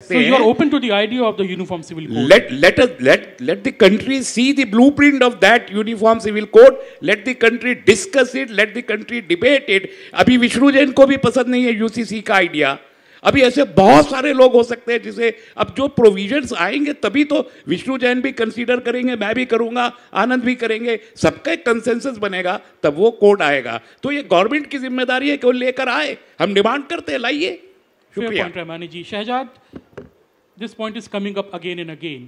So you are open to the idea of the uniform civil code. Let let us let let the country see the blueprint of that uniform civil code. Let the country discuss it. Let the country debate it. अभी विष्णु जैन को भी पसंद नहीं है UCC का idea अभी ऐसे बहुत सारे लोग हो सकते हैं जिसे अब जो प्रोविजंस आएंगे तभी तो विष्णु जैन भी कंसीडर करेंगे मैं भी करूंगा आनंद भी करेंगे सबका एक कंसेंसस बनेगा तब वो कोड आएगा तो ये गवर्नमेंट की जिम्मेदारी है कि वो लेकर आए हम डिमांड करते हैं लाइए शुक्रिया जी Shahzad this point is coming up again and again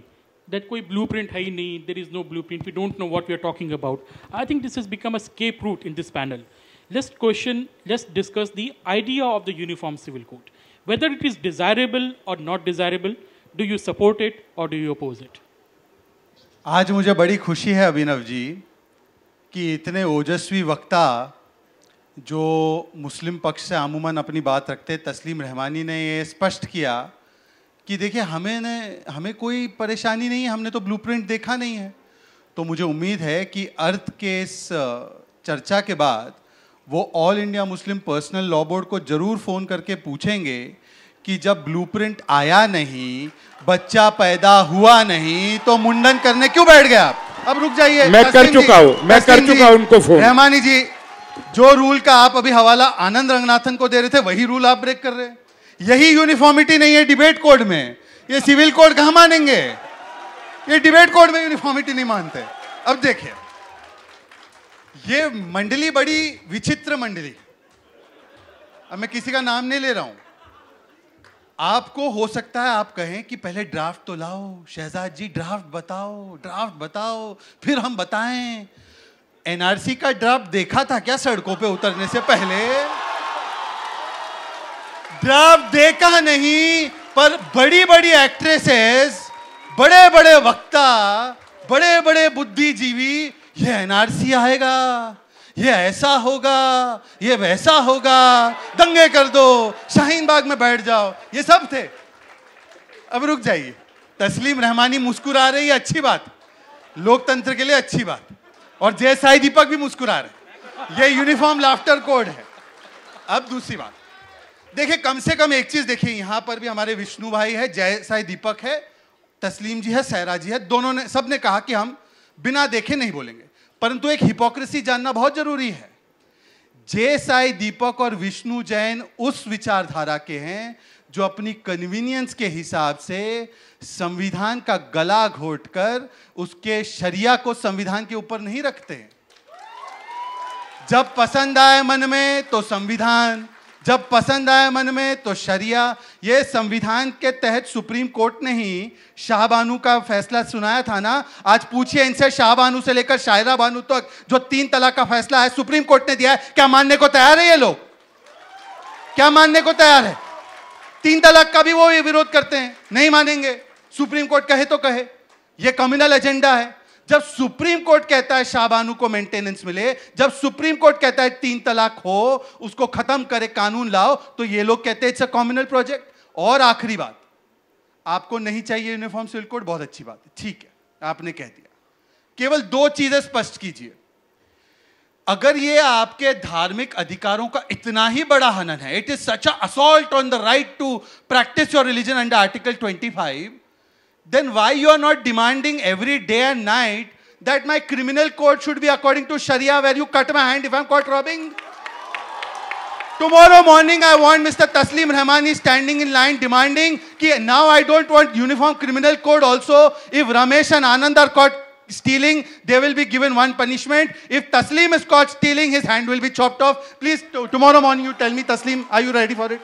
that koi blueprint hai nahi, there is no blueprint, we don't know what we are talking about. I think this has become a escape route in this panel. Let's question, let's discuss the idea of the Uniform Civil Code. Whether it is desirable or not desirable, do you support it or do you oppose it? आज मुझे बड़ी खुशी है अभिनव जी कि इतने ओजस्वी वक्ता जो मुस्लिम पक्ष से आमूमन अपनी बात रखते तस्लीम रहमानी ने ये स्पष्ट किया कि देखिए हमें ने हमें कोई परेशानी नहीं है हमने तो ब्लू देखा नहीं है तो मुझे उम्मीद है कि अर्थ के इस चर्चा के बाद वो all India Muslim personal law board को ज़रूर फ़ोन करके पूछेंगे कि जब ब्लू आया नहीं बच्चा पैदा हुआ नहीं तो मुंडन करने क्यों बैठ गया आप अब रुक जाइए मैं कर चुका हूं मैं कर चुका हूं उनको फोन रहमानी जी जो रूल का आप अभी हवाला आनंद रंगनाथन को दे रहे थे वही रूल आप ब्रेक कर रहे हैं यही यूनिफॉर्मिटी नहीं है डिबेट कोड में ये सिविल कोड कहा मानेंगे ये डिबेट कोड में यूनिफॉर्मिटी नहीं मानते अब देखिए ये मंडली बड़ी विचित्र मंडली अब मैं किसी का नाम नहीं ले रहा हूं आपको हो सकता है आप कहें कि पहले ड्राफ्ट तो लाओ शहजाद जी ड्राफ्ट बताओ ड्राफ्ट बताओ फिर हम बताएं एनआरसी का ड्राफ्ट देखा था क्या सड़कों पे उतरने से पहले ड्राफ्ट देखा नहीं पर बड़ी बड़ी एक्ट्रेसेस बड़े बड़े वक्ता बड़े बड़े बुद्धिजीवी ये एनआरसी आएगा ये ऐसा होगा ये वैसा होगा दंगे कर दो शाहीन बाग में बैठ जाओ ये सब थे अब रुक जाइए तस्लीम रहमानी मुस्कुरा रही है अच्छी बात लोकतंत्र के लिए अच्छी बात और जय साई दीपक भी मुस्कुरा रहे ये यूनिफॉर्म लाफ्टर कोड है अब दूसरी बात देखिए कम से कम एक चीज देखिए यहाँ पर भी हमारे विष्णु भाई है जय साई दीपक है तस्लीम जी है सहरा जी है दोनों ने सब ने कहा कि हम बिना देखे नहीं बोलेंगे परंतु एक हिपोक्रेसी जानना बहुत जरूरी है जय साई दीपक और विष्णु जैन उस विचारधारा के हैं जो अपनी कन्वीनियंस के हिसाब से संविधान का गला घोटकर उसके शरिया को संविधान के ऊपर नहीं रखते जब पसंद आए मन में तो संविधान जब पसंद आया मन में तो शरिया ये संविधान के तहत सुप्रीम कोर्ट ने ही शाहबानू का फैसला सुनाया था ना आज पूछिए इनसे शाहबानू से लेकर शायरा बानू तक तो जो तीन तलाक का फैसला है सुप्रीम कोर्ट ने दिया है क्या मानने को तैयार है ये लोग क्या मानने को तैयार है तीन तलाक का भी वो विरोध करते हैं नहीं मानेंगे सुप्रीम कोर्ट कहे तो कहे ये कम्युनल एजेंडा है जब सुप्रीम कोर्ट कहता है शाहबानू को मेंटेनेंस मिले जब सुप्रीम कोर्ट कहता है तीन तलाक हो उसको खत्म करे कानून लाओ तो ये लोग कहते हैं इट्स अ कॉम्युनल प्रोजेक्ट और आखिरी बात आपको नहीं चाहिए यूनिफॉर्म सिविल कोड बहुत अच्छी बात है ठीक है आपने कह दिया केवल दो चीजें स्पष्ट कीजिए अगर ये आपके धार्मिक अधिकारों का इतना ही बड़ा हनन है it is such assault on the right to practise your religion under article twenty five then why you are not demanding every day and night that my criminal code should be according to Sharia where you cut my hand if I'm caught robbing? Tomorrow morning I want Mr. Taslim Rahmani standing in line demanding that now I don't want uniform criminal code also. If Ramesh and Anand are caught stealing, they will be given one punishment. If Taslim is caught stealing, his hand will be chopped off. Please, tomorrow morning you tell me, Taslim, are you ready for it?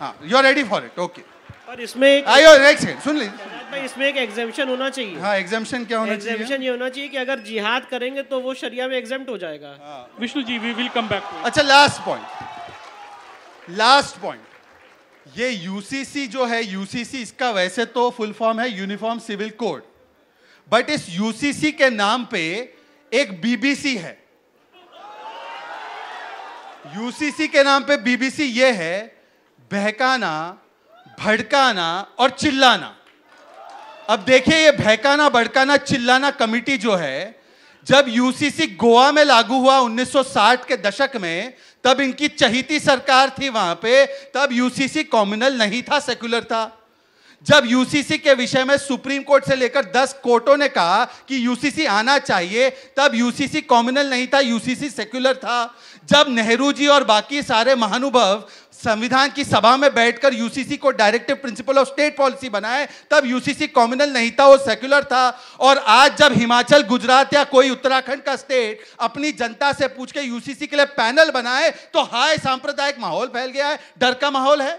Ah, you are ready for it, okay. और इसमें आइयो एक second Listen. भाई इसमें एक एग्जेम्पन होना चाहिए हाँ एग्जेम्पन क्या होना चाहिए चाहिए ये होना चाहिए कि अगर जिहाद करेंगे तो वो शरिया में एग्जेम्प्ट हो जाएगा हाँ। Vishnu ji we will come back अच्छा लास्ट पॉइंट लास्ट पॉइंट ये यूसीसी जो है यूसीसी इसका वैसे तो फुल फॉर्म है यूनिफॉर्म सिविल कोड बट इस यूसीसी के नाम पे एक बीबीसी है यूसीसी के नाम पे बीबीसी ये है बहकाना भड़काना और चिल्लाना अब देखिए ये बहकाना भड़काना चिल्लाना कमिटी जो है जब यूसीसी गोवा में लागू हुआ 1960 के दशक में तब इनकी चहिती सरकार थी वहां पे तब यूसीसी कॉम्युनल नहीं था सेक्युलर था जब यूसीसी के विषय में सुप्रीम कोर्ट से लेकर 10 कोर्टों ने कहा कि यूसीसी आना चाहिए तब यूसीसी कॉम्युनल नहीं था यूसीसी सेक्युलर था जब नेहरू जी और बाकी सारे महानुभव संविधान की सभा में बैठकर यूसीसी को directive principle of state policy बनाए तब यूसीसी कॉम्युनल नहीं था वो सेक्युलर था और आज जब हिमाचल गुजरात या कोई उत्तराखंड का स्टेट अपनी जनता से पूछ के यूसीसी के लिए पैनल बनाए तो हाय सांप्रदायिक माहौल फैल गया है डर का माहौल है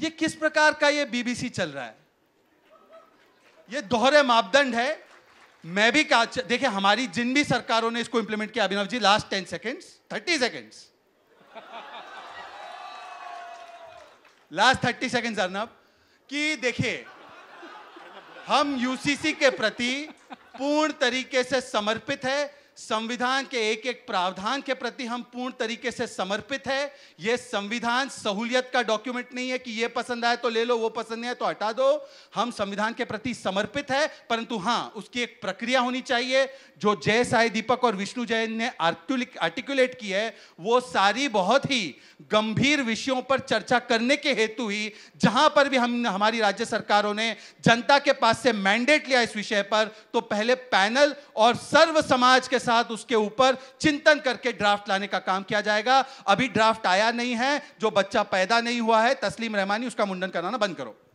ये किस प्रकार का ये बीबीसी चल रहा है ये दोहरे मापदंड है मैं भी कहा देखिए हमारी जिन भी सरकारों ने इसको इंप्लीमेंट किया Abhinav ji last ten seconds thirty seconds last thirty second Arnab कि देखिए हम यूसीसी के प्रति पूर्ण तरीके से समर्पित है संविधान के एक एक प्रावधान के प्रति हम पूर्ण तरीके से समर्पित है यह संविधान सहूलियत का डॉक्यूमेंट नहीं है कि यह पसंद आए तो ले लो वो पसंद आए तो हटा दो हम संविधान के प्रति समर्पित है परंतु हाँ उसकी एक प्रक्रिया होनी चाहिए जो जय साई दीपक और विष्णु जैन ने आर्टिकुलेट की है वो सारी बहुत ही गंभीर विषयों पर चर्चा करने के हेतु ही जहां पर भी हम हमारी राज्य सरकारों ने जनता के पास से मैंडेट लिया इस विषय पर तो पहले पैनल और सर्व समाज के साथ साथ उसके ऊपर चिंतन करके ड्राफ्ट लाने का काम किया जाएगा अभी ड्राफ्ट आया नहीं है जो बच्चा पैदा नहीं हुआ है तस्लीम रहमानी उसका मुंडन कराना बंद करो